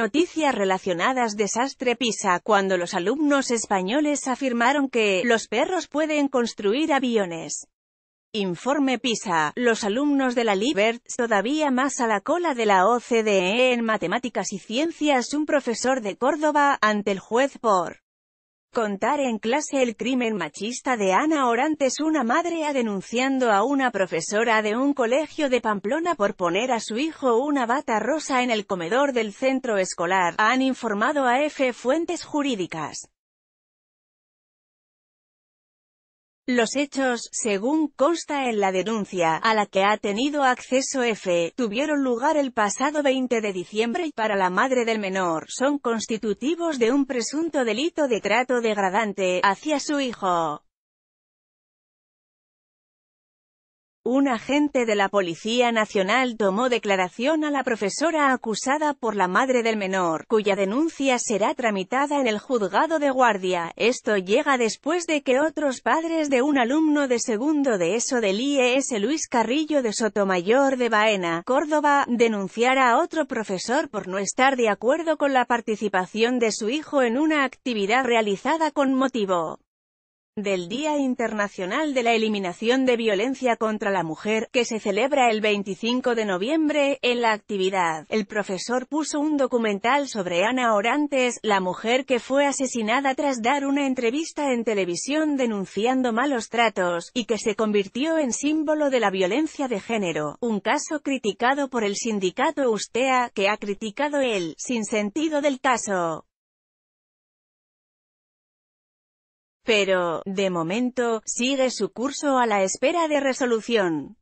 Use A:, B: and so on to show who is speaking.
A: Noticias relacionadas Desastre Pisa cuando los alumnos españoles afirmaron que los perros pueden construir aviones. Informe PISA, los alumnos de la Libert, todavía más a la cola de la OCDE en matemáticas y ciencias un profesor de Córdoba, ante el juez por Contar en clase el crimen machista de Ana Orantes una madre a denunciando a una profesora de un colegio de Pamplona por poner a su hijo una bata rosa en el comedor del centro escolar, han informado a F Fuentes Jurídicas. Los hechos, según consta en la denuncia, a la que ha tenido acceso F, tuvieron lugar el pasado 20 de diciembre y para la madre del menor, son constitutivos de un presunto delito de trato degradante hacia
B: su hijo. Un agente
A: de la Policía Nacional tomó declaración a la profesora acusada por la madre del menor, cuya denuncia será tramitada en el juzgado de guardia. Esto llega después de que otros padres de un alumno de segundo de ESO del IES Luis Carrillo de Sotomayor de Baena, Córdoba, denunciara a otro profesor por no estar de acuerdo con la participación de su hijo en una actividad realizada con motivo del Día Internacional de la Eliminación de Violencia contra la Mujer, que se celebra el 25 de noviembre, en la actividad, el profesor puso un documental sobre Ana Orantes, la mujer que fue asesinada tras dar una entrevista en televisión denunciando malos tratos, y que se convirtió en símbolo de la violencia de género, un caso criticado por el sindicato Ustea, que ha criticado él
B: sin sentido del caso. pero, de momento, sigue su curso a la espera de resolución.